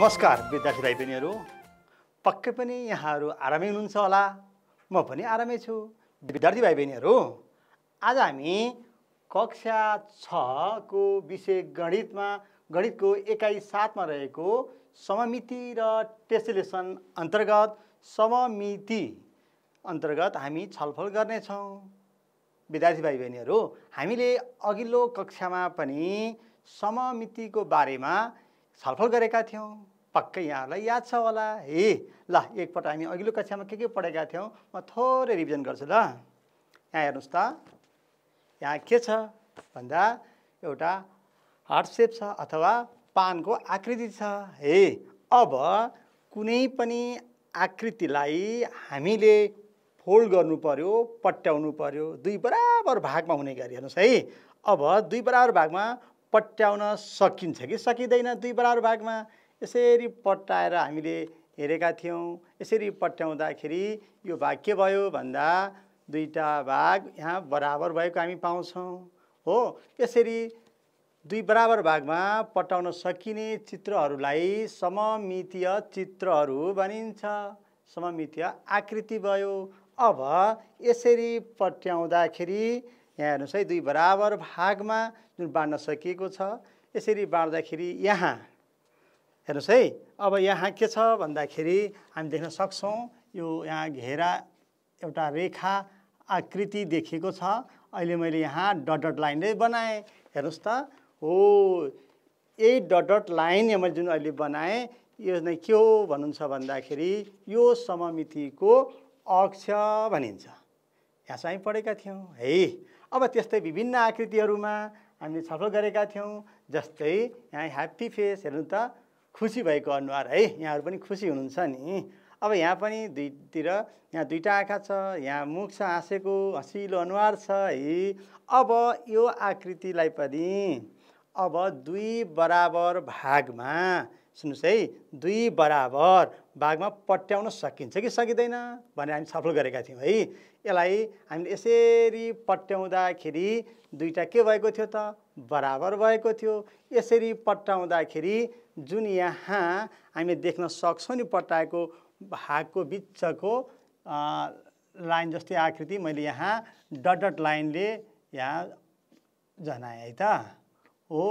नमस्कार विद्यार्थी भाइ बहिनीहरू पक्कै पनि यहाँहरू आरामै हुनुहुन्छ होला म पनि आरामै छु विद्यार्थी भाइ बहिनीहरू आज हामी कक्षा छको विषय गणितमा गणितको एकाइ सातमा रहेको सममिति र टेसिलेसन अन्तर्गत सममिति अन्तर्गत हामी छलफल गर्नेछौँ विद्यार्थी भाइ बहिनीहरू हामीले अघिल्लो कक्षामा पनि सममितिको बारेमा छलफल गरेका थियौँ पक्कै यहाँहरूलाई याद छ होला हे ल एकपल्ट हामी अघिल्लो कक्षामा के के पढेका थियौँ म थोरै रिभिजन गर्छु ल यहाँ हेर्नुहोस् त यहाँ के छ भन्दा एउटा हार्ट सेप छ अथवा पानको आकृति छ हे अब कुनै पनि आकृतिलाई हामीले फोल्ड गर्नु पर्यो पट्याउनु पर्यो दुई बराबर भागमा हुने गरी हेर्नुहोस् है अब दुई बराबर भागमा पट्याउन सकिन्छ कि सकिँदैन दुई बराबर भागमा यसरी पट्टाएर हामीले हेरेका थियौँ यसरी पट्याउँदाखेरि यो भाग के भयो भन्दा दुईवटा भाग यहाँ बराबर भएको हामी पाउँछौँ हो यसरी दुई बराबर भागमा पटाउन सकिने चित्रहरूलाई सममितीय चित्रहरू भनिन्छ सममितीय आकृति भयो अब यसरी पट्याउँदाखेरि यहाँ हेर्नुहोस् है दुई बराबर भागमा जुन बाँड्न सकिएको छ यसरी बाँड्दाखेरि यहाँ हेर्नुहोस् है अब यहाँ के छ भन्दाखेरि हामी देख्न सक्छौँ यो यहाँ घेरा एउटा रेखा आकृति देखिएको छ अहिले मैले यहाँ डट डट लाइन नै बनाएँ हेर्नुहोस् त हो यही डट डट लाइन मैले जुन अहिले बनाएँ यो नै के हो भन्नुहुन्छ भन्दाखेरि यो सममितिको अक्ष भनिन्छ यहाँ चाहिँ पढेका थियौँ है अब त्यस्तै विभिन्न आकृतिहरूमा हामीले छलफल गरेका थियौँ जस्तै यहाँ ह्याप्पी फेस हेर्नु त खुसी भएको अनुहार है यहाँहरू पनि खुसी हुनुहुन्छ नि अब यहाँ पनि दुईतिर यहाँ दुईवटा आँखा छ यहाँ मुख छ हाँसेको हँसिलो अनुहार छ है अब यो आकृतिलाई पनि अब दुई बराबर भागमा सुन्नुहोस् है दुई बराबर भागमा पट्याउन सकिन्छ कि सकिँदैन भनेर हामी छलफल गरेका थियौँ है यसलाई हामीले यसरी पट्याउँदाखेरि दुईवटा के भएको थियो त बराबर भएको थियो यसरी पट्याउँदाखेरि जुन यहाँ हामी देख्न सक्छौँ नि पटाएको भागको बिचको लाइन जस्तै आकृति मैले यहाँ डट डट लाइनले यहाँ जनाएँ है त हो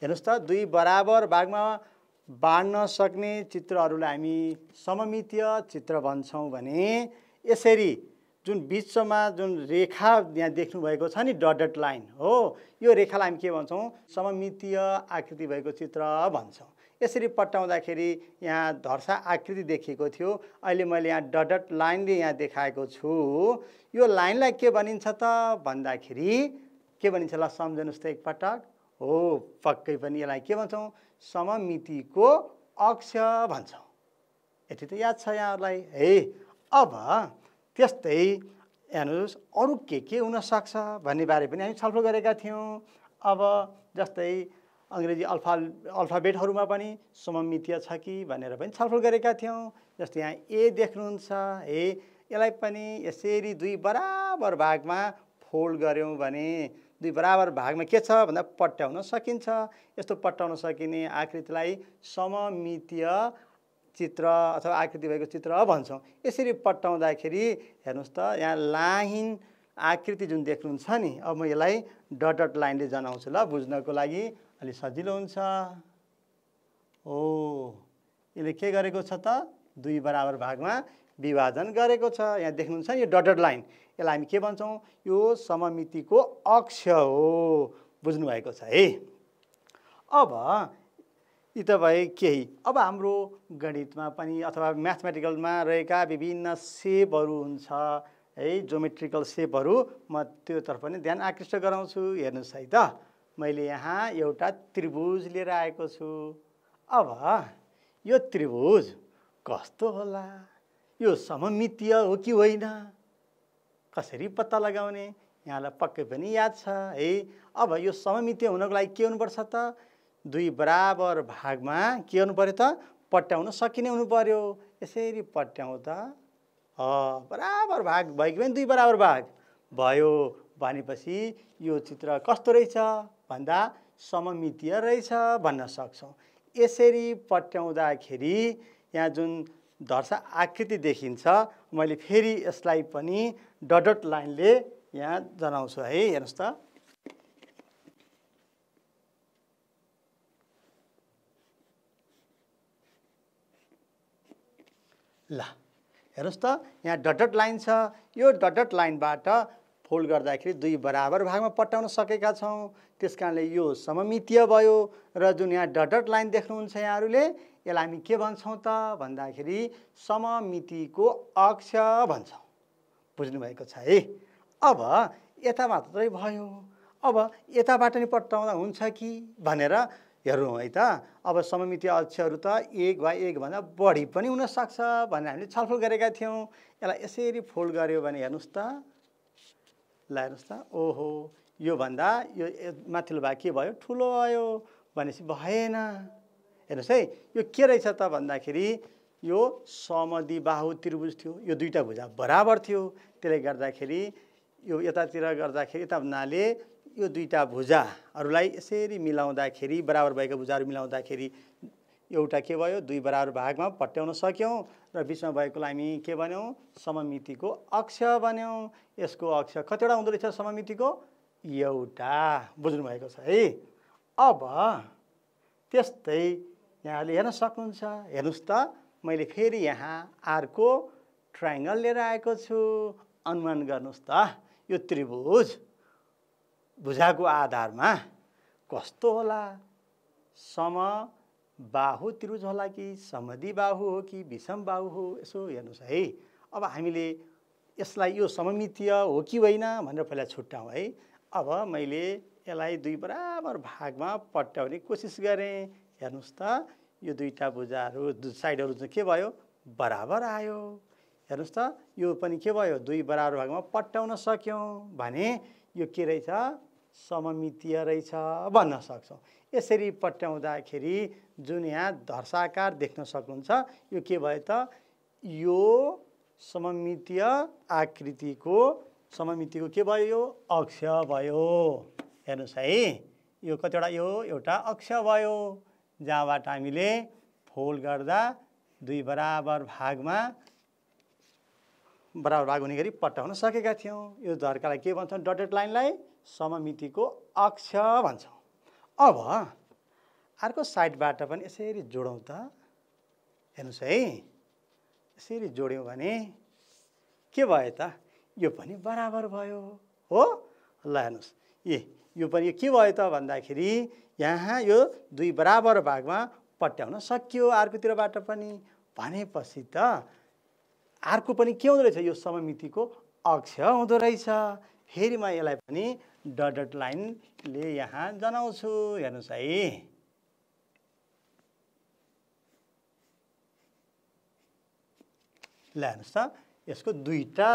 हेर्नुहोस् त दुई बराबर भागमा बाँड्न सक्ने चित्रहरूलाई हामी सममितीय चित्र भन्छौँ भने यसरी जुन बिचमा जुन रेखा यहाँ देख्नुभएको छ नि डट लाइन हो यो रेखालाई हामी के भन्छौँ सममितीय आकृति भएको चित्र भन्छौँ यसरी पट्टाउँदाखेरि यहाँ धर्सा आकृति देखिएको थियो अहिले मैले यहाँ डट लाइनले यहाँ देखाएको छु यो लाइनलाई के भनिन्छ त भन्दाखेरि के भनिन्छ ल सम्झनुहोस् त एकपटक हो पक्कै पनि यसलाई के भन्छौँ सममितिको अक्ष भन्छौँ यति त याद छ यहाँहरूलाई है अब त्यस्तै हेर्नुहोस् अरू के के हुनसक्छ भन्ने बारे पनि हामी छलफल गरेका थियौँ अब जस्तै अङ्ग्रेजी अल्फा अल्फाबेटहरूमा पनि सममितीय छ कि भनेर पनि छलफल गरेका थियौँ जस्तै यहाँ ए देख्नुहुन्छ हे यसलाई पनि यसरी दुई बराबर भागमा फोल्ड गऱ्यौँ भने दुई बराबर भागमा के छ भन्दा पट्याउन सकिन्छ यस्तो पट्याउन सकिने आकृतिलाई सममितीय चित्र अथवा आकृति भएको चित्र भन्छौँ यसरी पट्टाउँदाखेरि हेर्नुहोस् त यहाँ लाइन आकृति जुन देख्नुहुन्छ नि अब म यसलाई डट डट लाइनले जनाउँछु ल बुझ्नको लागि अलिक सजिलो हुन्छ हो यसले के गरेको छ त दुई बराबर भागमा विभाजन गरेको छ यहाँ देख्नुहुन्छ यो डट डट लाइन यसलाई हामी के भन्छौँ यो सममितिको अक्ष हो बुझ्नुभएको छ है अब यी त भए केही अब हाम्रो गणितमा पनि अथवा म्याथमेटिकलमा रहेका विभिन्न सेपहरू हुन्छ है जोमेट्रिकल सेपहरू म त्योतर्फ पनि ध्यान आकृष्ट गराउँछु हेर्नुहोस् है त मैले यहाँ एउटा त्रिभुज लिएर आएको छु अब यो त्रिभुज कस्तो होला यो सममितीय हो कि होइन कसरी पत्ता लगाउने यहाँलाई पक्कै पनि याद छ है अब यो सममितीय हुनको लागि के हुनुपर्छ त दुई बराबर भागमा के गर्नु पऱ्यो त पट्याउन सकिने हुनु पऱ्यो यसरी पट्याउँदा बराबर भाग भयो कि दुई बराबर भाग भयो भनेपछि यो चित्र कस्तो रहेछ भन्दा सममितीय रहेछ भन्न सक्छौँ यसरी पट्याउँदाखेरि यहाँ जुन धर्स आकृति देखिन्छ मैले फेरि यसलाई पनि डट लाइनले यहाँ जनाउँछु है हेर्नुहोस् त ल हेर्नुहोस् त यहाँ डटट लाइन छ यो डटट लाइनबाट फोल्ड गर्दाखेरि दुई बराबर भागमा पट्याउन सकेका छौँ त्यस कारणले यो सममितीय भयो र जुन यहाँ डटट लाइन देख्नुहुन्छ यहाँहरूले यसलाई हामी के भन्छौँ त भन्दाखेरि सममितिको अक्ष भन्छौँ बुझ्नुभएको छ है अब यता मात्रै भयो अब यताबाट नि पटाउँदा हुन्छ कि भनेर हेर्नु है त अब सममिति अक्षहरू त एक वा एकभन्दा बढी पनि हुनसक्छ भनेर हामीले छलफल गरेका थियौँ यसलाई यसरी फोल्ड गऱ्यो भने हेर्नुहोस् त ल हेर्नुहोस् त ओहो योभन्दा यो माथिल्लो भाग के भयो ठुलो भयो भनेपछि भएन हेर्नुहोस् है यो के रहेछ त भन्दाखेरि यो बाहु त्रिभुज थियो यो दुईवटा भुजा बराबर थियो त्यसले गर्दाखेरि यो यतातिर गर्दाखेरि यता हुनाले यो दुईवटा भुजाहरूलाई यसरी मिलाउँदाखेरि बराबर भएका भुजाहरू मिलाउँदाखेरि एउटा के भयो दुई बराबर भागमा पट्याउन सक्यौँ र बिचमा भएकोलाई हामी के भन्यौँ सममितिको अक्ष भन्यौँ यसको अक्ष कतिवटा हुँदो रहेछ सममितिको एउटा बुझ्नुभएको छ है अब त्यस्तै यहाँले हेर्न सक्नुहुन्छ हेर्नुहोस् त मैले फेरि यहाँ अर्को ट्राइङ्गल लिएर आएको छु अनुमान गर्नुहोस् त यो त्रिभुज बुझाएको आधारमा कस्तो होला सम बाहु त्रिभुज होला कि समदी बाहु हो कि विषम बाहु हो यसो हेर्नुहोस् है अब हामीले यसलाई यो सममितीय हो कि होइन भनेर पहिला छुट्याउँ है अब मैले यसलाई दुई बराबर भागमा पट्याउने कोसिस गरेँ हेर्नुहोस् त यो दुईवटा भुजाहरू दुई साइडहरू चाहिँ के भयो बराबर आयो हेर्नुहोस् त यो पनि के भयो दुई बराबर भागमा पट्याउन सक्यौँ भने यो के रहेछ सममितीय रहेछ भन्न सक्छौँ यसरी पट्याउँदाखेरि जुन यहाँ धर्साकार देख्न सक्नुहुन्छ यो के भयो त यो सममितीय आकृतिको सममितिको के भयो यो अक्ष भयो हेर्नुहोस् है यो कतिवटा यो एउटा अक्ष भयो जहाँबाट हामीले फोल गर्दा दुई बराबर भागमा बराबर भाग हुने गरी पट्याउन सकेका थियौँ यो धर्कालाई के भन्छौँ डटेड लाइनलाई सममितिको अक्ष भन्छौँ अब अर्को साइडबाट पनि यसरी जोडौँ त हेर्नुहोस् है यसरी जोड्यौँ भने के भयो त यो पनि बराबर भयो हो ल हेर्नुहोस् ए यो पनि के भयो त भन्दाखेरि यहाँ यो दुई बराबर भागमा पट्याउन सकियो अर्कोतिरबाट पनि भनेपछि त अर्को पनि के हुँदो रहेछ यो सममितिको अक्ष हुँदो रहेछ फेरि म यसलाई पनि डट डट लाइनले यहाँ जनाउँछु हेर्नुहोस् है ल हेर्नुहोस् त यसको दुईवटा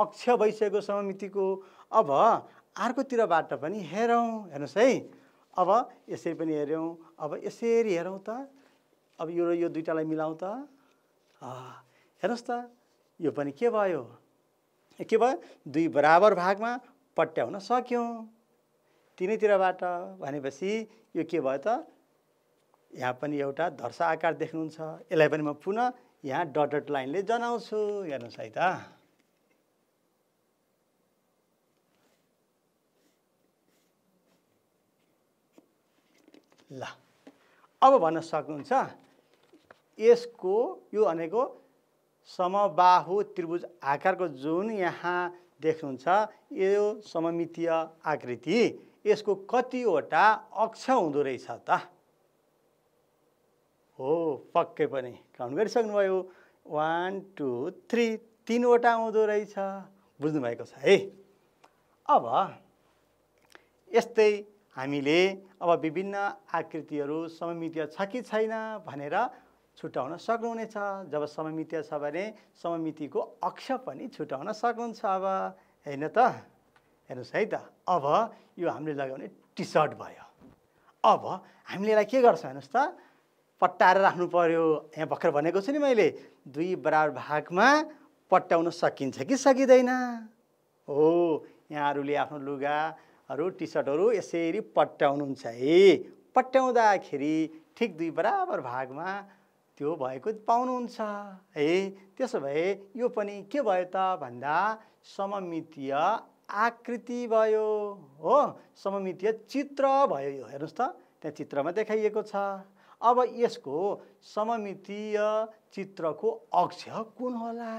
अक्ष भइसकेको सममितिको अब अर्कोतिरबाट पनि हेरौँ हेर्नुहोस् है अब यसरी पनि हेऱ्यौँ अब यसरी हेरौँ त अब यो र यो दुइटालाई मिलाउँ त हेर्नुहोस् त यो पनि के भयो के भयो दुई बराबर भागमा पट्याउन सक्यौँ तिनैतिरबाट भनेपछि यो के भयो त यहाँ पनि एउटा धर्स आकार देख्नुहुन्छ यसलाई पनि म पुनः यहाँ डट डट लाइनले जनाउँछु हेर्नुहोस् है त ल अब भन्न सक्नुहुन्छ यसको यो भनेको समबाहु त्रिभुज आकारको जुन यहाँ देख्नुहुन्छ यो सममितीय आकृति यसको कतिवटा अक्ष हुँदो रहेछ त हो पक्कै पनि काउन्ट गरिसक्नुभयो वान टू थ्री तिनवटा आउँदो रहेछ बुझ्नुभएको छ है अब यस्तै हामीले अब विभिन्न आकृतिहरू सममितीय छ कि छैन भनेर छुट्याउन सक्नुहुनेछ जब सममिति छ भने सममितिको अक्ष पनि छुट्याउन सक्नुहुन्छ अब होइन त हेर्नुहोस् है त अब यो हामीले लगाउने टी टिसर्ट भयो अब हामीले यसलाई के गर्छौँ हेर्नुहोस् त पट्टाएर राख्नु पऱ्यो यहाँ भर्खर भनेको छु नि मैले दुई बराबर भागमा पट्याउन सकिन्छ कि सकिँदैन हो यहाँहरूले आफ्नो लुगाहरू टिसर्टहरू यसरी पट्याउनुहुन्छ है पट्याउँदाखेरि ठिक दुई बराबर भागमा त्यो भएको पाउनुहुन्छ है त्यसो भए यो पनि के भयो त भन्दा सममितीय आकृति भयो हो सममितीय चित्र भयो यो हेर्नुहोस् त त्यहाँ चित्रमा देखाइएको छ अब यसको सममितीय चित्रको अक्ष कुन होला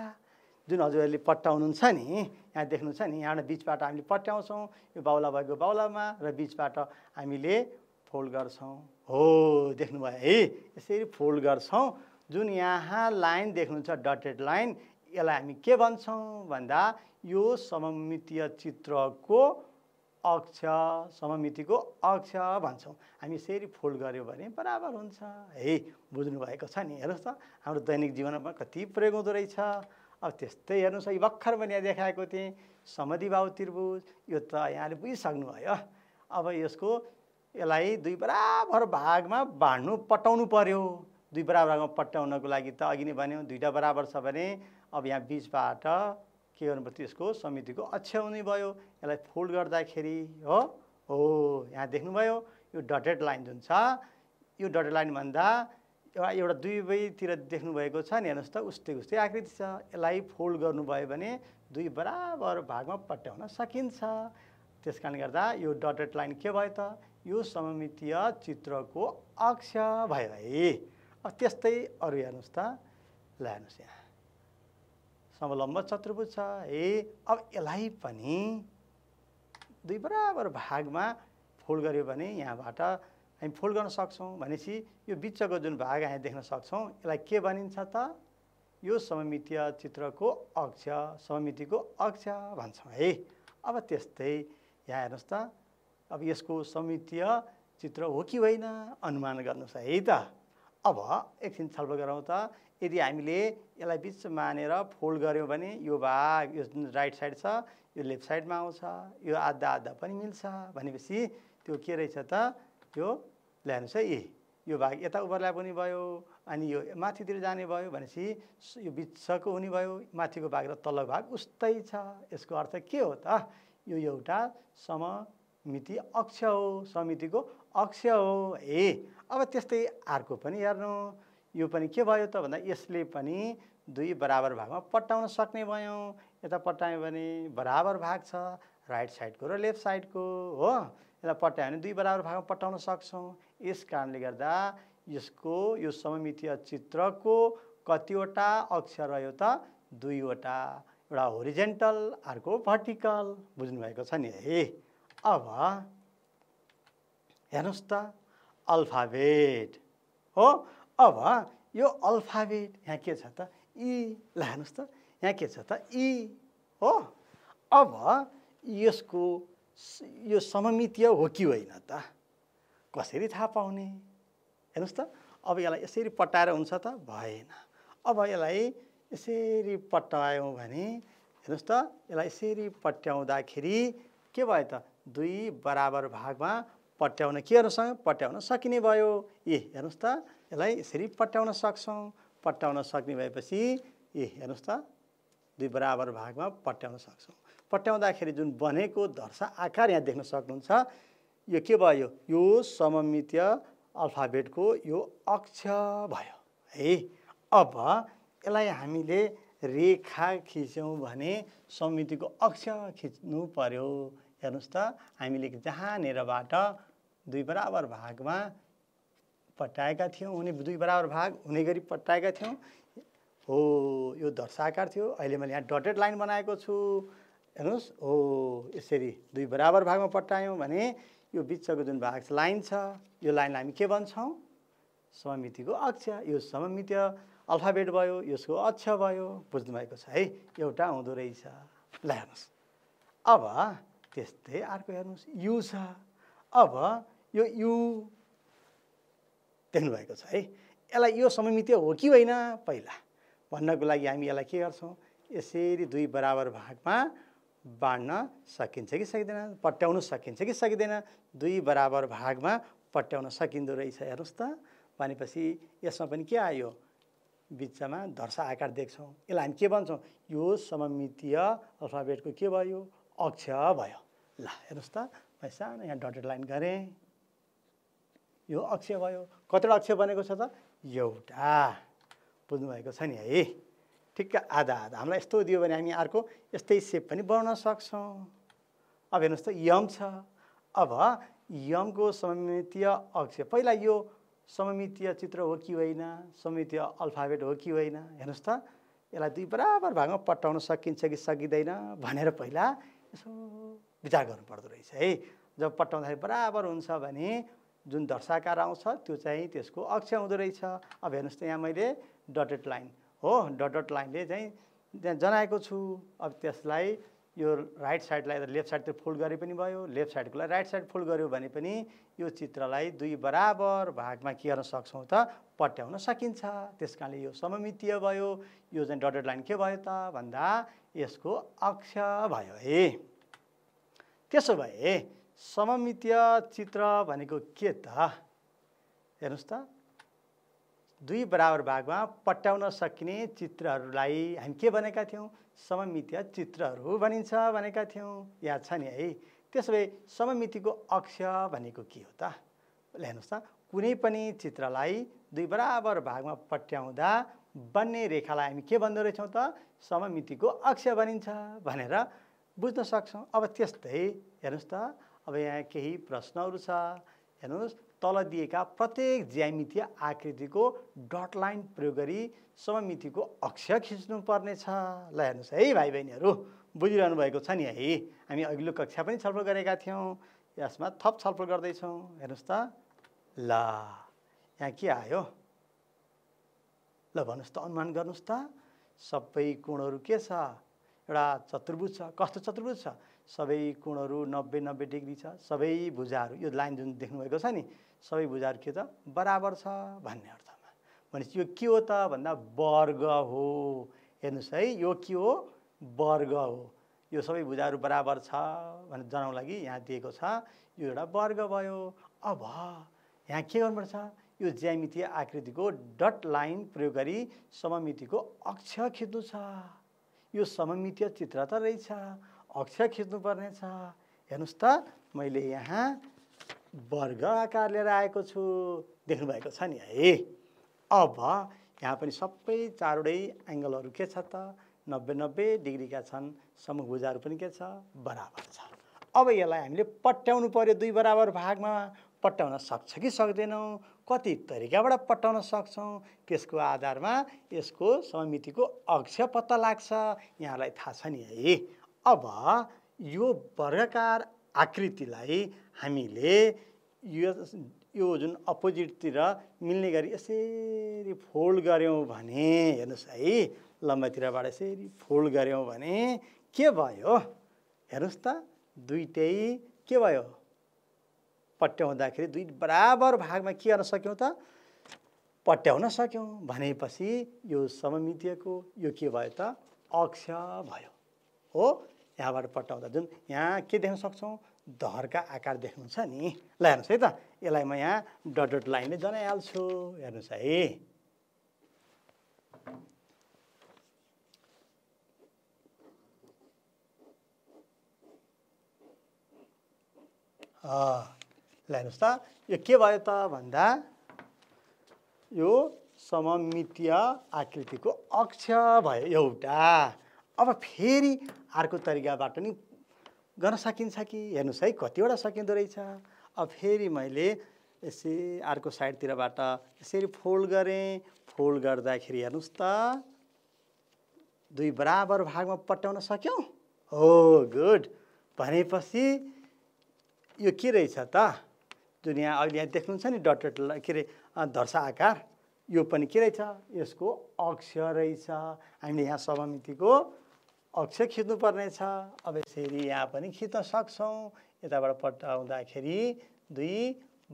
जुन हजुरहरूले पट्याउनुहुन्छ नि यहाँ देख्नु छ नि यहाँबाट बिचबाट हामीले पट्याउँछौँ यो बाउला भएको बाउलामा र बिचबाट हामीले फोल्ड गर्छौँ हो देख्नुभयो है यसरी फोल्ड गर्छौँ जुन यहाँ लाइन देख्नुहुन्छ डटेड लाइन यसलाई हामी के भन्छौँ भन्दा यो सममितीय चित्रको अक्ष सममितिको अक्ष भन्छौँ हामी यसरी फोल्ड गऱ्यो भने बराबर हुन्छ है बुझ्नुभएको छ नि हेर्नुहोस् त हाम्रो दैनिक जीवनमा कति प्रयोग हुँदो रहेछ अब त्यस्तै हेर्नुहोस् है भर्खर पनि यहाँ देखाएको थिएँ समधिभाव त्रिभुज यो त यहाँले बुझिसक्नुभयो अब यसको यसलाई दुई बराबर भागमा बाँड्नु पटाउनु पर्यो दुई बराबर भागमा पट्याउनको लागि त अघि नै भन्यो दुईवटा बराबर छ भने अब यहाँ बिचबाट के गर्नुपर्छ त्यसको समितिको हुने भयो यसलाई फोल्ड गर्दाखेरि हो हो यहाँ देख्नुभयो यो डटेड लाइन जुन छ यो डटेड लाइनभन्दा एउटा एउटा दुई देख्नुभएको छ नि हेर्नुहोस् त उस्तै उस्तै आकृति छ यसलाई फोल्ड गर्नुभयो भने दुई बराबर भागमा पट्याउन सकिन्छ त्यस कारणले गर्दा यो डटेड लाइन के भयो त यो सममितीय चित्रको अक्ष है अब त्यस्तै अरू हेर्नुहोस् त ल हेर्नुहोस् यहाँ समलम्ब चतुर्भुज छ ए अब यसलाई पनि दुई बराबर भागमा फोल्ड गऱ्यो भने यहाँबाट हामी फोल्ड गर्न सक्छौँ भनेपछि यो बिचको जुन भाग हामी देख्न सक्छौँ यसलाई के भनिन्छ त यो सममितीय चित्रको अक्ष सममितिको अक्ष भन्छौँ है अब त्यस्तै यहाँ हेर्नुहोस् त अब यसको समितीय चित्र हो कि होइन अनुमान गर्नुहोस् है त अब एकछिन छलफल गरौँ त यदि हामीले यसलाई बिच मानेर फोल्ड गऱ्यौँ भने यो भाग यो जुन राइट साइड छ यो लेफ्ट साइडमा आउँछ यो आधा आधा पनि मिल्छ भनेपछि त्यो के रहेछ त त्यो ल्याउनुहोस् है ए यो भाग यता उपरलाई पनि भयो अनि यो माथितिर जाने भयो भनेपछि यो बिचको हुने भयो माथिको भाग र तल्लो भाग उस्तै छ यसको अर्थ के हो त यो एउटा सम मिति अक्ष हो समितिको अक्ष हो ए अब त्यस्तै अर्को पनि हेर्नु यो पनि के भयो त भन्दा यसले पनि दुई बराबर भागमा पट्टाउन सक्ने भयौँ यता पट्टायो भने बराबर भाग छ राइट साइडको र लेफ्ट साइडको हो यता पट्टायो भने दुई बराबर भागमा पट्टाउन सक्छौँ यस कारणले गर्दा यसको यो सममितीय चित्रको कतिवटा अक्ष रह्यो त दुईवटा एउटा होरिजेन्टल अर्को भर्टिकल बुझ्नुभएको छ नि है अब हेर्नुहोस् त अल्फाबेट हो अब यो अल्फाबेट यहाँ के छ त इ ल हेर्नुहोस् त यहाँ के छ त इ हो अब यसको यो सममितीय हो कि होइन त कसरी थाहा पाउने हेर्नुहोस् त अब यसलाई यसरी पटाएर हुन्छ त भएन अब यसलाई यसरी पटायौँ भने हेर्नुहोस् त यसलाई यसरी पट्याउँदाखेरि के भयो त दुई बराबर भागमा पट्याउन केहरूसँग पट्याउन सकिने भयो ए हेर्नुहोस् त यसलाई यसरी पट्याउन सक्छौँ पट्याउन सक्ने भएपछि ए हेर्नुहोस् त दुई बराबर भागमा पट्याउन सक्छौँ पट्याउँदाखेरि जुन बनेको धर्सा आकार यहाँ देख्न सक्नुहुन्छ यो के भयो यो सममितीय अल्फाबेटको यो अक्ष भयो है अब यसलाई हामीले रेखा खिच्यौँ भने सममितिको अक्ष खिच्नु पर्यो हेर्नुहोस् त हामीले जहाँनिरबाट दुई बराबर भागमा पट्याएका थियौँ हुने दुई बराबर भाग हुने गरी पट्याएका थियौँ हो यो दर्शाकार थियो अहिले मैले यहाँ डटेड लाइन बनाएको छु हेर्नुहोस् हो यसरी दुई बराबर भागमा पट्टायौँ भने यो बिचको जुन भाग लाइन छ यो लाइनलाई हामी के भन्छौँ सममितिको अक्ष यो सममित अल्फाबेट भयो यसको अक्ष भयो बुझ्नुभएको छ है एउटा हुँदो रहेछ ल हेर्नुहोस् अब त्यस्तै अर्को हेर्नुहोस् यु छ अब यो यु देख्नुभएको छ है यसलाई यो सममितीय हो कि होइन पहिला भन्नको लागि हामी यसलाई के गर्छौँ यसरी दुई बराबर भागमा बाँड्न सकिन्छ कि सकिँदैन पट्याउनु सकिन्छ कि सकिँदैन दुई बराबर भागमा पट्याउन सकिँदो रहेछ हेर्नुहोस् त भनेपछि यसमा पनि के आयो बिचमा धर्सा आकार देख्छौँ यसलाई हामी के भन्छौँ यो सममितीय अल्फाबेटको के भयो अक्ष भयो ल हेर्नुहोस् त मैले सानो यहाँ डटेड लाइन गरेँ यो अक्ष भयो कतिवटा अक्ष बनेको छ त एउटा बुझ्नुभएको छ नि है ठिक्क आधा आधा हामीलाई यस्तो दियो भने हामी अर्को यस्तै सेप पनि बनाउन सक्छौँ अब हेर्नुहोस् त यम छ अब यमको सममितीय अक्ष पहिला यो सममितीय चित्र हो कि होइन सममितीय अल्फाबेट हो कि होइन हेर्नुहोस् त यसलाई दुई बराबर भागमा पट्टाउन सकिन्छ कि सकिँदैन भनेर पहिला यसो विचार गर्नुपर्दो रहेछ है जब पटाउँदाखेरि बराबर हुन्छ भने जुन दर्शाकार आउँछ त्यो चाहिँ त्यसको अक्ष हुँदो रहेछ अब हेर्नुहोस् त यहाँ मैले डटेड लाइन हो डटेड लाइनले चाहिँ त्यहाँ जनाएको छु अब त्यसलाई यो राइट साइडलाई लेफ्ट साइडतिर फोल्ड गरे पनि भयो लेफ्ट साइडकोलाई राइट साइड फोल्ड गऱ्यो भने पनि यो चित्रलाई दुई बराबर भागमा के गर्न सक्छौँ त पट्याउन सकिन्छ त्यस कारणले यो सममितीय भयो यो चाहिँ डटेड लाइन के भयो त भन्दा यसको अक्ष भयो है त्यसो भए सममितीय चित्र भनेको के त हेर्नुहोस् त दुई बराबर भागमा पट्याउन सकिने चित्रहरूलाई हामी के भनेका थियौँ सममितीय चित्रहरू भनिन्छ भनेका थियौँ याद छ नि है त्यसो भए सममितिको अक्ष भनेको के हो त हेर्नुहोस् त कुनै पनि चित्रलाई दुई बराबर भागमा पट्याउँदा बन्ने रेखालाई हामी के भन्दो रहेछौँ त सममितिको अक्ष भनिन्छ भनेर बुझ्न सक्छौँ अब त्यस्तै हेर्नुहोस् त अब यहाँ केही प्रश्नहरू छ हेर्नुहोस् तल दिएका प्रत्येक ज्यामितीय आकृतिको डट लाइन प्रयोग गरी सममितिको अक्ष खिच्नुपर्नेछ ल हेर्नुहोस् है भाइ बहिनीहरू बुझिरहनु भएको छ नि है हामी अघिल्लो कक्षा पनि छलफल गरेका थियौँ यसमा थप छलफल गर्दैछौँ हेर्नुहोस् त ल यहाँ के आयो ल भन्नुहोस् त अनुमान गर्नुहोस् त सबै कुणहरू के छ एउटा चतुर्भुज छ कस्तो चतुर्भुज छ सबै कुणहरू नब्बे नब्बे डिग्री छ सबै भुजाहरू यो लाइन जुन देख्नुभएको छ नि सबै भुजाहरू के त बराबर छ भन्ने अर्थमा भनेपछि यो के हो त भन्दा वर्ग हो हेर्नुहोस् है यो के हो वर्ग हो यो सबै भुजाहरू बराबर छ भनेर जनाउनु लागि यहाँ दिएको छ यो एउटा वर्ग भयो अब यहाँ के गर्नुपर्छ यो ज्यामितीय आकृतिको डट लाइन प्रयोग गरी सममितिको अक्ष खिच्नु छ यो सममितीय चित्र त रहेछ अक्ष खिच्नुपर्ने छ हेर्नुहोस् त मैले यहाँ वर्ग आकार लिएर आएको छु देख्नुभएको छ नि है अब यहाँ पनि सबै चारवटै एङ्गलहरू के छ त नब्बे नब्बे डिग्रीका छन् समभुजाहरू पनि के छ बराबर छ अब यसलाई हामीले पट्याउनु पऱ्यो दुई बराबर भागमा पट्याउन सक्छ कि सक्दैनौँ कति तरिकाबाट पट्याउन सक्छौँ त्यसको आधारमा यसको समितिको अक्ष पत्ता लाग्छ यहाँलाई थाहा छ नि है अब यो वर्गकार आकृतिलाई हामीले यो यो जुन अपोजिटतिर मिल्ने गरी यसरी फोल्ड गऱ्यौँ भने हेर्नुहोस् है लम्बातिरबाट यसरी फोल्ड गऱ्यौँ भने के भयो हेर्नुहोस् त दुइटै के भयो पट्याउँदाखेरि दुई बराबर भागमा के गर्न सक्यौँ त पट्याउन सक्यौँ भनेपछि यो सममितीयको यो के भयो त अक्ष भयो हो यहाँबाट पट्याउँदा जुन यहाँ के देख्न सक्छौँ धरका आकार देख्नुहुन्छ नि ल हेर्नुहोस् है त यसलाई म यहाँ डट डट लाइनले जनाइहाल्छु हेर्नुहोस् है आ ल हेर्नुहोस् त यो के भयो त भन्दा यो सममितीय आकृतिको अक्ष भयो एउटा अब फेरि अर्को तरिकाबाट नि गर्न सकिन्छ कि हेर्नुहोस् है कतिवटा सकिँदो रहेछ अब फेरि मैले यसरी अर्को साइडतिरबाट यसरी फोल्ड गरेँ फोल्ड गर्दाखेरि हेर्नुहोस् त दुई बराबर भागमा पट्याउन सक्यौँ हो गुड भनेपछि यो के रहेछ त जुन यहाँ अहिले यहाँ देख्नुहुन्छ नि डट के अरे धर्सा आकार यो पनि के रहेछ यसको अक्ष रहेछ हामीले यहाँ सभामितिको अक्ष खिच्नुपर्नेछ अब यसरी यहाँ पनि खिच्न सक्छौँ यताबाट पटाउँदाखेरि दुई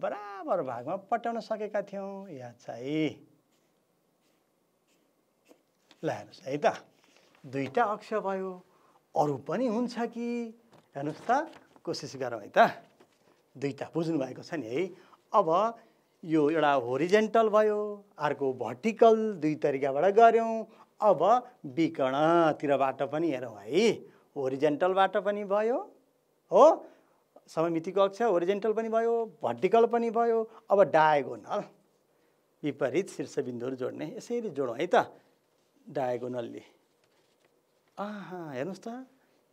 बराबर भागमा पटाउन सकेका थियौँ यहाँ चाहिँ ल हेर्नुहोस् है त दुईवटा अक्ष भयो अरू पनि हुन्छ कि हेर्नुहोस् त कोसिस गरौँ है त दुईवटा भएको छ नि है अब यो एउटा होरिजेन्टल भयो अर्को भर्टिकल दुई तरिकाबाट गऱ्यौँ अब विकर्णतिरबाट पनि हेरौँ है होरिजेन्टलबाट पनि भयो हो सममितिको अक्ष ओरिजेन्टल पनि भयो भर्टिकल पनि भयो अब डायगोनल विपरीत शीर्षबिन्दुहरू जोड्ने यसरी जोडौँ है त डायगोनलले आहा हेर्नुहोस् त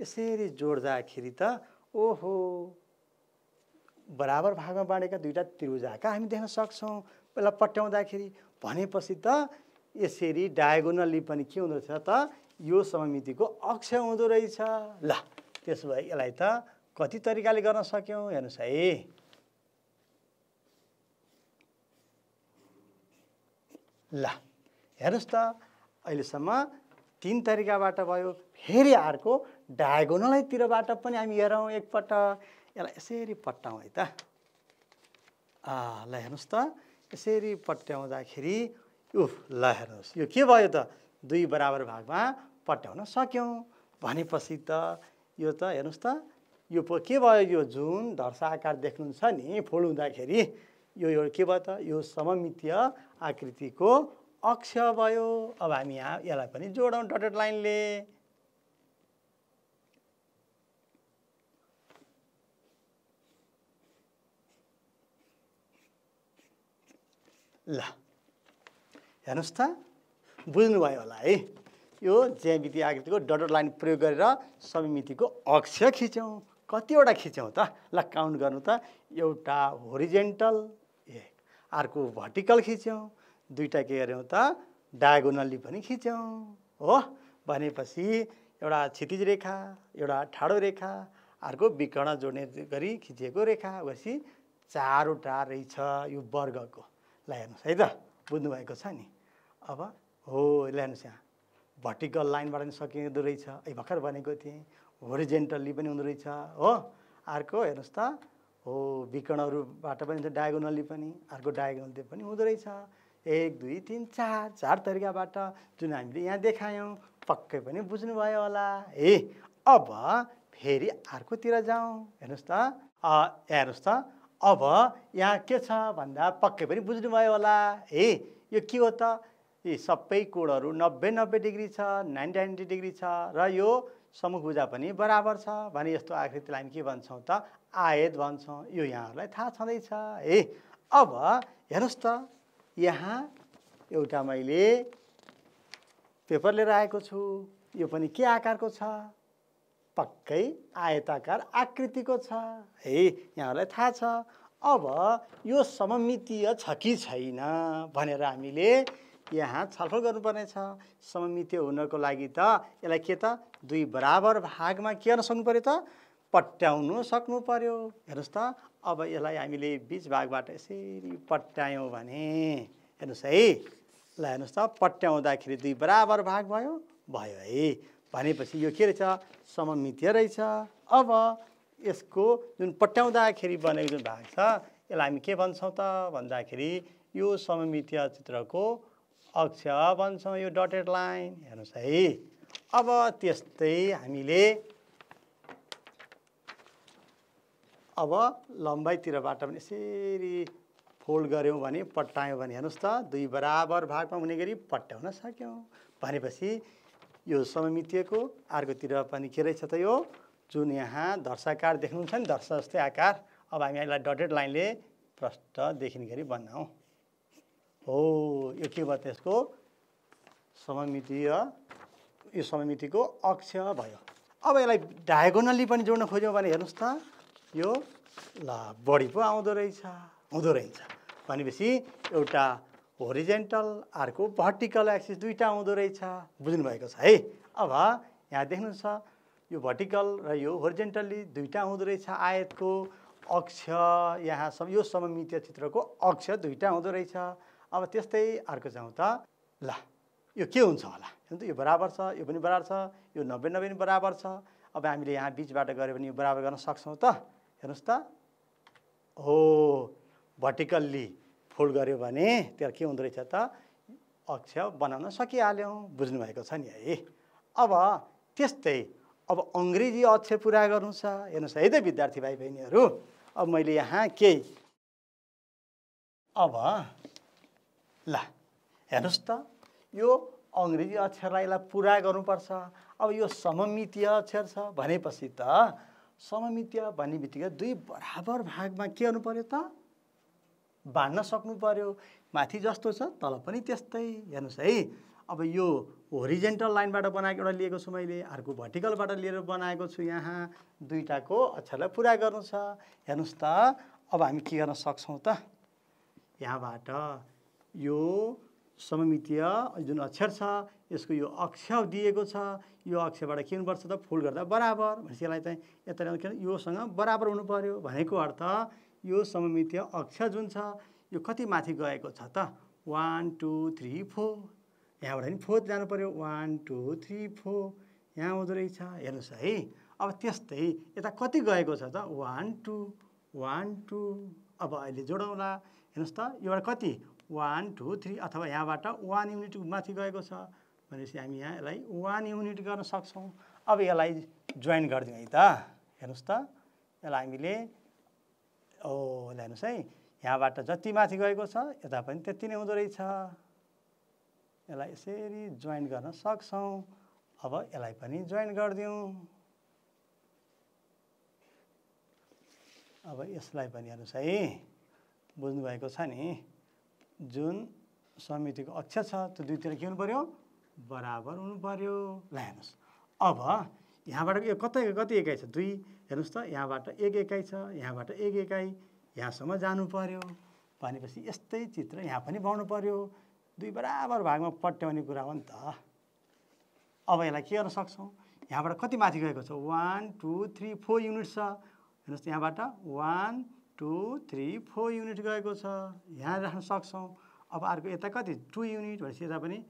यसरी जोड्दाखेरि त ओहो बराबर भागमा बाँडेका दुईवटा त्रिभुजाका हामी देख्न सक्छौँ पहिला पट्याउँदाखेरि भनेपछि त यसरी डायगोनली पनि के हुँदो रहेछ त यो सममितिको अक्ष हुँदो रहेछ ल त्यसो भए यसलाई त कति तरिकाले गर्न सक्यौँ हेर्नुहोस् है ल हेर्नुहोस् त अहिलेसम्म तिन तरिकाबाट भयो फेरि अर्को डायगोनलैतिरबाट पनि हामी हेरौँ एकपटक यसलाई यसरी पट्याउँ है त ल हेर्नुहोस् त यसरी पट्याउँदाखेरि उफ ल हेर्नुहोस् यो के भयो त दुई बराबर भागमा पट्याउन सक्यौँ भनेपछि त यो त हेर्नुहोस् त यो पो के भयो यो जुन धर्सा आकार देख्नुहुन्छ नि फुल हुँदाखेरि यो यो के भयो त यो सममितीय आकृतिको अक्ष भयो अब हामी यहाँ यसलाई पनि जोडौँ डटेड लाइनले ल हेर्नुहोस् त बुझ्नुभयो होला है यो ज्यामिति आकृतिको डट लाइन प्रयोग गरेर समिमितिको अक्ष खिच्यौँ कतिवटा खिच्यौँ त ल काउन्ट गर्नु त एउटा होरिजेन्टल एक अर्को भर्टिकल खिच्यौँ दुइटा के गऱ्यौँ त डायगोनल्ली पनि खिच्यौँ हो भनेपछि एउटा क्षितिज रेखा एउटा ठाडो रेखा अर्को विकर्ण जोड्ने गरी खिचिएको रेखा भएपछि चारवटा रहेछ यो वर्गको ल हेर्नुहोस् है त बुझ्नुभएको छ नि अब हो ल हेर्नुहोस् यहाँ भर्टिकल लाइनबाट पनि सकिँदो रहेछ ए भर्खर भनेको थिएँ होरिजेन्टल्ली पनि हुँदो रहेछ हो अर्को हेर्नुहोस् त हो विकर्णहरूबाट पनि हुन्छ डायगोनल्ली पनि अर्को डायगोनल्ली पनि हुँदो रहेछ एक दुई तिन चार चार तरिकाबाट जुन हामीले यहाँ देखायौँ पक्कै पनि बुझ्नुभयो होला ए अब फेरि अर्कोतिर जाउँ हेर्नुहोस् त हेर्नुहोस् त अब यहाँ के छ भन्दा पक्कै पनि बुझ्नुभयो होला है यो के हो त यी सबै कोडहरू नब्बे नब्बे डिग्री छ नाइन्टी नाइन्टी डिग्री छ र यो समभुजा पनि बराबर छ भने यस्तो आकृतिलाई हामी के भन्छौँ त आयत भन्छौँ यो यहाँहरूलाई थाहा छँदैछ है अब हेर्नुहोस् त यहाँ एउटा मैले पेपर लिएर आएको छु यो पनि के आकारको छ पक्कै आयताकार आकृतिको छ है यहाँलाई थाहा छ अब यो सममितीय छ कि छैन भनेर हामीले यहाँ छलफल गर्नुपर्नेछ सममितीय हुनको लागि त यसलाई के त दुई बराबर भागमा के गर्न सक्नु पऱ्यो त पट्याउनु सक्नु पऱ्यो हेर्नुहोस् त अब यसलाई हामीले बिच भागबाट यसरी पट्यायौँ भने हेर्नुहोस् है ल हेर्नुहोस् त पट्याउँदाखेरि दुई बराबर भाग भयो भयो है भनेपछि यो के रहेछ सममितीय रहेछ अब यसको जुन पट्याउँदाखेरि बनेको जुन भाग छ यसलाई हामी के भन्छौँ त भन्दाखेरि यो सममितीय चित्रको अक्ष भन्छौँ यो डटेड लाइन हेर्नुहोस् है अब त्यस्तै हामीले अब लम्बाइतिरबाट पनि यसरी फोल्ड गऱ्यौँ भने पट्टायौँ भने हेर्नुहोस् त दुई बराबर भागमा हुने गरी पट्याउन सक्यौँ भनेपछि यो समय अर्कोतिर पनि के रहेछ त यो जुन यहाँ धर्साकार देख्नुहुन्छ नि धर्सा जस्तै आकार अब हामी यसलाई डटेड लाइनले प्रष्ट देखिने गरी बनाऊ हो यो के भयो त्यसको सममितीय यो सममितिको अक्ष भयो अब यसलाई डायगोनली पनि जोड्न खोज्यौँ भने हेर्नुहोस् त यो ल बढी पो आउँदो रहेछ हुँदो रहेछ भनेपछि एउटा होरिजेन्टल अर्को भर्टिकल एक्सिस दुईवटा आउँदो रहेछ बुझ्नुभएको छ है अब यहाँ छ यो भर्टिकल र यो होरिजेन्टल्ली दुईवटा आउँदो रहेछ आयतको अक्ष यहाँ सब यो सममितीय चित्रको अक्ष दुईवटा आउँदो रहेछ अब त्यस्तै अर्को जाउँ त ल यो के हुन्छ होला हेर्नु त यो बराबर छ यो पनि बराबर छ यो नब्बे नब्बे पनि बराबर छ अब हामीले यहाँ बिचबाट गऱ्यो भने यो बराबर गर्न सक्छौँ त हेर्नुहोस् त हो भर्टिकल्ली फोल्ड गऱ्यो भने त्यसलाई के हुँदो रहेछ त अक्षर बनाउन सकिहाल्यौँ बुझ्नुभएको छ नि है अब त्यस्तै अब अङ्ग्रेजी अक्षर पुरा गर्नु छ हेर्नुहोस् है त विद्यार्थी भाइ बहिनीहरू अब मैले यहाँ केही अब ल हेर्नुहोस् त यो अङ्ग्रेजी अक्षरलाई यसलाई पुरा गर्नुपर्छ अब यो सममितीय अक्षर छ भनेपछि त सममितीय भन्ने बित्तिकै दुई बराबर भागमा के गर्नु पऱ्यो त बाँड्न सक्नु पऱ्यो माथि जस्तो छ तल पनि त्यस्तै हेर्नुहोस् है अब यो होरिजेन्टल लाइनबाट बनाएको एउटा लिएको छु मैले अर्को भर्टिकलबाट लिएर बनाएको छु यहाँ दुईवटाको अक्षरलाई पुरा गर्नु छ हेर्नुहोस् त अब हामी के गर्न सक्छौँ त यहाँबाट यो सममितीय जुन अक्षर छ यसको यो अक्ष दिएको छ यो अक्षबाट के हुनुपर्छ त फुल गर्दा बराबर भनेपछि यसलाई चाहिँ यता योसँग बराबर हुनु पऱ्यो भनेको अर्थ यो सममितीय अक्ष जुन छ यो कति माथि गएको छ त वान टू थ्री फोर यहाँबाट नि फोर्थ जानु पऱ्यो वान टू थ्री फोर यहाँ हुँदो रहेछ हेर्नुहोस् है अब त्यस्तै यता कति गएको छ त वान टू वान टू अब अहिले जोडौँला हेर्नुहोस् त योबाट कति वान टू थ्री अथवा यहाँबाट वान युनिट माथि गएको छ भनेपछि हामी यहाँ यसलाई वान युनिट गर्न सक्छौँ अब यसलाई जोइन गरिदिउँ है त हेर्नुहोस् त यसलाई हामीले ओ हेर्नुहोस् है यहाँबाट जति माथि गएको छ यता पनि त्यति नै हुँदो रहेछ यसलाई यसरी जोइन गर्न सक्छौँ अब यसलाई पनि जोइन गरिदिउँ अब यसलाई पनि हेर्नुहोस् है बुझ्नुभएको छ नि जुन समितिको अक्ष छ त्यो दुईतिर के हुनु पऱ्यो बराबर हुनु पऱ्यो ल हेर्नुहोस् अब यहाँबाट यो कतै कति एकाइ छ दुई हेर्नुहोस् त यहाँबाट एक एकाइ छ यहाँबाट एक एकाइ यहाँसम्म जानु पर्यो भनेपछि यस्तै चित्र यहाँ पनि बनाउनु पर्यो दुई बराबर भागमा पट्याउने कुरा हो नि त अब यसलाई के गर्न सक्छौँ यहाँबाट कति माथि गएको छ one two three four unit छ हेर्नुहोस् त यहाँबाट one two three four unit गएको छ यहाँ राख्न सक्छौँ अब अर्को यता कति टु युनिट भनेपछि यता पनि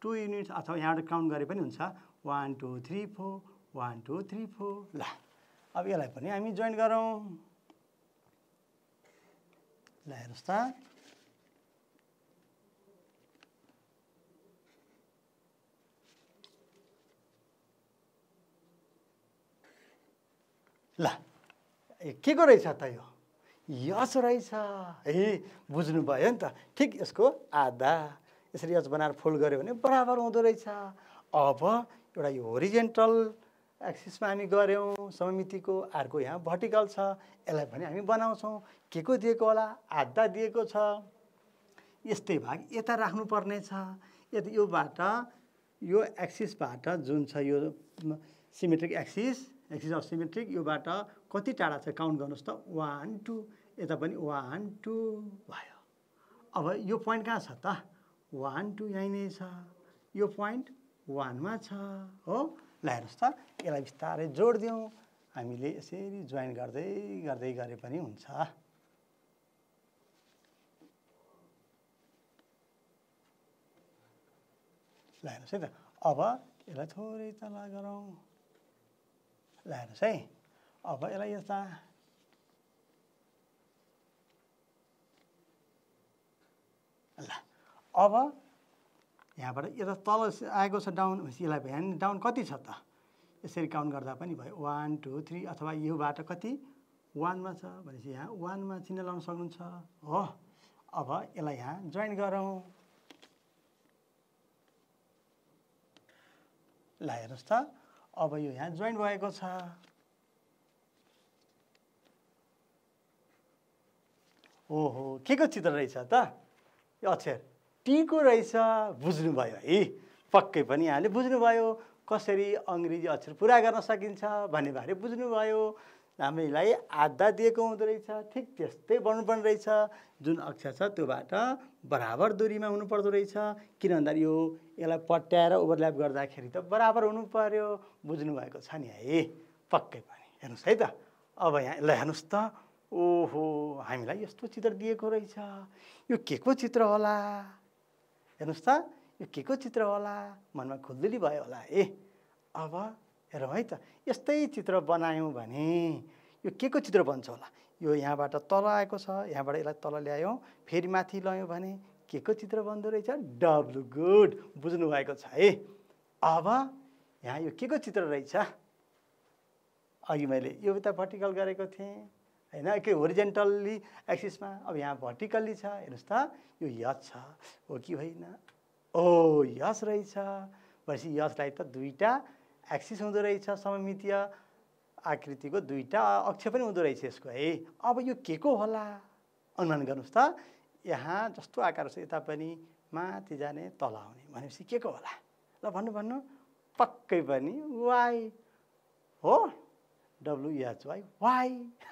टु युनिट अथवा यहाँबाट काउन्ट गरे पनि हुन्छ one two three four one two three four ला अब यसलाई पनि हामी जोइन गरौँ ल हेर्नुहोस् त ल ए के को रहेछ त यो यस रहेछ ए बुझ्नुभयो नि त ठिक यसको आधा यसरी यस बनाएर फोल्ड गऱ्यो भने बराबर हुँदो रहेछ अब एउटा यो होरिजेन्टल एक्सिसमा हामी गऱ्यौँ सममितिको अर्को यहाँ भर्टिकल छ यसलाई पनि हामी बनाउँछौँ के को दिएको होला आधा दिएको छ यस्तै भाग यता राख्नुपर्ने छ यदि योबाट यो एक्सिसबाट जुन छ यो symmetric axis axis of symmetric योबाट कति टाढा छ काउन्ट गर्नुहोस् त वान टू यता पनि वान टू भयो अब यो पोइन्ट कहाँ छ त वान टू यहीँ नै छ यो पोइन्ट वानमा छ हो ल हेर्नुहोस् त यसलाई बिस्तारै जोड दिउँ हामीले यसरी जोइन गर्दै गर्दै गरे पनि हुन्छ ल हेर्नुहोस् है त अब यसलाई थोरै तल गरौँ ल हेर्नुहोस् है अब यसलाई यता ल अब यहाँबाट यता तल आएको छ डाउन यसलाई भ्यान डाउन कति छ त यसरी काउन्ट गर्दा पनि भयो वान टू थ्री अथवा योबाट कति वानमा छ भनेपछि यहाँ वानमा चिन्ह लगाउन सक्नुहुन्छ हो अब यसलाई यहाँ जोइन गरौँ ल हेर्नुहोस् त अब यो यहाँ जोइन भएको छ ओहो के को चित्र रहेछ त यो अक्षर टीको रहेछ बुझ्नुभयो है पक्कै पनि यहाँले बुझ्नुभयो कसरी अङ्ग्रेजी अक्षर पुरा गर्न सकिन्छ भन्ने बारे बुझ्नुभयो हामीलाई आधा दिएको हुँदो रहेछ ठिक त्यस्तै बन्नुपर्ने रहेछ जुन अक्षर छ त्योबाट बराबर दुरीमा हुनुपर्दो रहेछ किन भन्दाखेरि यो यसलाई पट्याएर ओभरल्याप गर्दाखेरि त बराबर हुनु पऱ्यो बुझ्नुभएको छ नि है पक्कै पनि हेर्नुहोस् है त अब यहाँ यसलाई हेर्नुहोस् त ओहो हामीलाई यस्तो चित्र दिएको रहेछ यो के को चित्र होला हेर्नुहोस् त यो के को चित्र होला मनमा खुल्दुली भयो होला ए अब हेरौँ है त यस्तै चित्र बनायौँ भने यो के को चित्र बन्छ होला यो यहाँबाट तल आएको छ यहाँबाट यसलाई तल ल्यायौँ फेरि माथि लयौँ भने के को चित्र बन्दो रहेछ डब्लु गुड बुझ्नु भएको छ है अब यहाँ यो के को चित्र रहेछ अघि मैले यो त भर्टिकल गरेको थिएँ होइन के ओरिजेन्टल्ली एक्सिसमा अब यहाँ भर्टिकल्ली छ हेर्नुहोस् त यो यस छ हो कि होइन ओ यस रहेछ भनेपछि यसलाई त दुईवटा एक्सिस हुँदो रहेछ सममितीय आकृतिको दुईवटा अक्ष पनि हुँदो रहेछ यसको है अब यो के को होला अनुमान गर्नुहोस् त यहाँ जस्तो आकार छ यता पनि माथि जाने तल आउने भनेपछि के को होला ल भन्नु भन्नु पक्कै पनि वाइ हो डब्लुएचवाई वाइ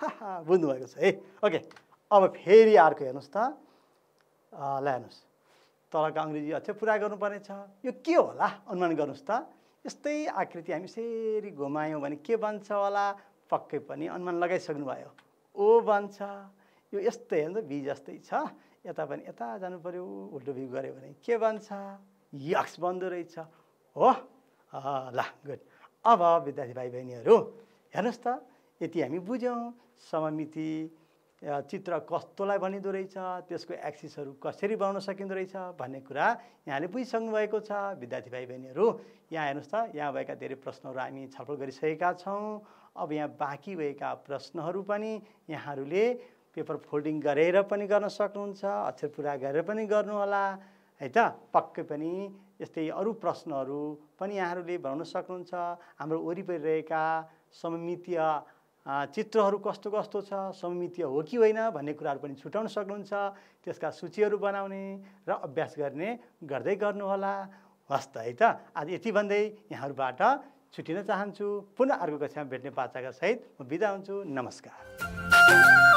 बुझ्नुभएको छ है ओके अब फेरि अर्को हेर्नुहोस् त ल हेर्नुहोस् तलको अङ्ग्रेजी अक्षर पुरा गर्नुपर्ने छ यो के होला अनुमान गर्नुहोस् त यस्तै आकृति हामी यसरी घुमायौँ भने के बन्छ होला पक्कै पनि अनुमान लगाइसक्नु भयो ओ बन्छ यो यस्तै हेर्नु बी जस्तै छ यता पनि यता जानु पऱ्यो उल्टो भ्यू गऱ्यो भने के बन्छ यक्स बन्दो रहेछ हो ल गुड अब विद्यार्थी भाइ बहिनीहरू हेर्नुहोस् त यति हामी बुझ्यौँ सममिति चित्र कस्तोलाई भनिँदो रहेछ त्यसको एक्सिसहरू कसरी बनाउन सकिँदो रहेछ भन्ने कुरा यहाँले बुझिसक्नु भएको छ विद्यार्थी भाइ बहिनीहरू यहाँ हेर्नुहोस् त यहाँ भएका धेरै प्रश्नहरू हामी छलफल गरिसकेका छौँ अब यहाँ बाँकी भएका प्रश्नहरू पनि यहाँहरूले पेपर फोल्डिङ गरेर पनि गर्न सक्नुहुन्छ अक्षर पुरा गरेर पनि गर्नुहोला है त पक्कै पनि यस्तै अरू प्रश्नहरू पनि यहाँहरूले बनाउन सक्नुहुन्छ हाम्रो वरिपरि रहेका सममितीय चित्रहरू कस्तो कस्तो छ सममितीय हो कि होइन भन्ने कुराहरू पनि छुट्याउन सक्नुहुन्छ त्यसका सूचीहरू बनाउने र अभ्यास गर्ने गर्दै गर्नुहोला हस् त है त आज यति भन्दै यहाँहरूबाट छुट्टिन चाहन्छु पुनः अर्को कक्षामा भेट्ने बाचाका सहित म बिदा हुन्छु नमस्कार